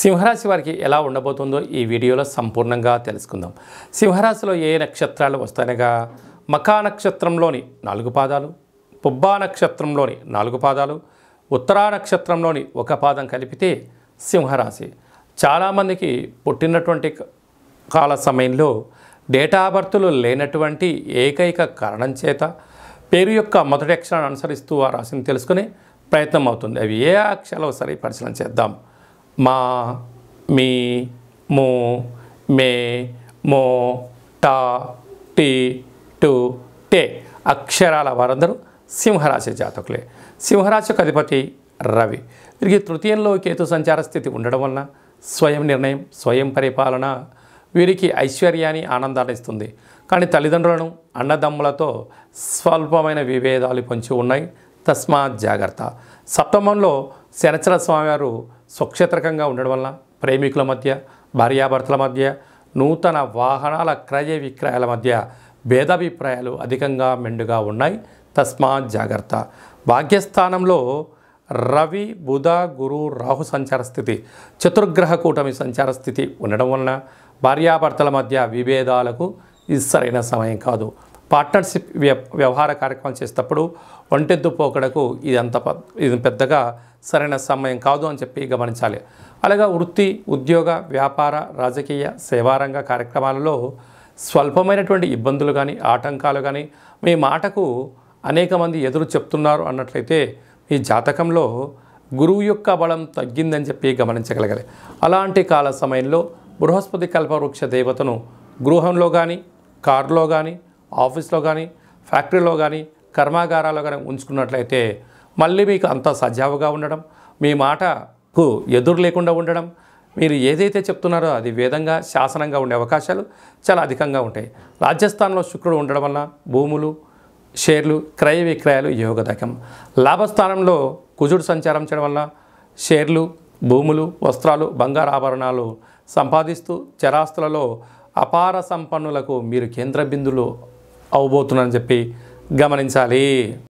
సింహరాశి వారికి ఎలా ఉండబోతుందో ఈ వీడియోలో సంపూర్ణంగా తెలుసుకుందాం సింహరాశిలో ఏ నక్షత్రాలు వస్తాయనగా మకా నక్షత్రంలోని నాలుగు పాదాలు పుబ్బా నక్షత్రంలోని నాలుగు పాదాలు ఉత్తరా నక్షత్రంలోని ఒక పాదం కలిపితే సింహరాశి చాలామందికి పుట్టినటువంటి కాల సమయంలో డేటా బర్త్లు లేనటువంటి ఏకైక కారణం చేత పేరు యొక్క మొదటి అక్షరాన్ని అనుసరిస్తూ ఆ రాశిని తెలుసుకునే ప్రయత్నం అవుతుంది అవి ఏ అక్షరాలు సరే పరిశీలన చేద్దాం మా మీ ము మే మో టా టీ టు టే అక్షరాల వారందరూ సింహరాశి జాతకులే సింహరాశి అధిపతి రవి వీరికి తృతీయంలో కేతు సంచార స్థితి ఉండడం వలన స్వయం నిర్ణయం స్వయం పరిపాలన వీరికి ఐశ్వర్యాన్ని ఆనందాన్ని ఇస్తుంది కానీ తల్లిదండ్రులను అన్నదమ్ములతో స్వల్పమైన విభేదాలు పొంచి ఉన్నాయి తస్మాత్ జాగ్రత్త సప్తమంలో శనచర స్వామివారు సుక్షేత్రకంగా ఉండడం వల్ల ప్రేమికుల మధ్య భార్యాభర్తల మధ్య నూతన వాహనాల క్రయ విక్రయాల మధ్య భేదాభిప్రాయాలు అధికంగా మెండుగా ఉన్నాయి తస్మా జాగ్రత్త భాగ్యస్థానంలో రవి బుధ గురు రాహు సంచార స్థితి చతుర్గ్రహ కూటమి సంచార స్థితి ఉండడం వలన భార్యాభర్తల మధ్య విభేదాలకు ఇది సరైన సమయం కాదు పార్ట్నర్షిప్ వ్యవహార కార్యక్రమాలు చేసేటప్పుడు ఒంటెద్దు పోకడకు ఇది అంత ఇది పెద్దగా సరైన సమయం కాదు అని చెప్పి గమనించాలి అలాగే వృత్తి ఉద్యోగ వ్యాపార రాజకీయ సేవారంగ కార్యక్రమాలలో స్వల్పమైనటువంటి ఇబ్బందులు కానీ ఆటంకాలు కానీ మీ మాటకు అనేక మంది ఎదురు చెప్తున్నారు అన్నట్లయితే మీ జాతకంలో గురువు యొక్క బలం తగ్గిందని చెప్పి గమనించగలగాలి అలాంటి కాల సమయంలో బృహస్పతి కల్పవృక్ష దేవతను గృహంలో కానీ కారులో కానీ ఆఫీస్లో కానీ ఫ్యాక్టరీలో కానీ కర్మాగారాల్లో కానీ ఉంచుకున్నట్లయితే మళ్ళీ మీకు అంత సజావుగా ఉండడం మీ మాటకు ఎదురు లేకుండా ఉండడం మీరు ఏదైతే చెప్తున్నారో అది వేదంగా శాసనంగా ఉండే అవకాశాలు చాలా అధికంగా ఉంటాయి రాజస్థాన్లో శుక్రుడు ఉండడం వల్ల భూములు షేర్లు క్రయ విక్రయాలు యోగదకం లాభస్థానంలో కుజుడు సంచారం చేయడం వల్ల షేర్లు భూములు వస్త్రాలు బంగారు ఆభరణాలు సంపాదిస్తూ చరాస్తులలో అపార సంపన్నులకు మీరు కేంద్ర బిందులు అవబోతున్నారని చెప్పి గమనించాలి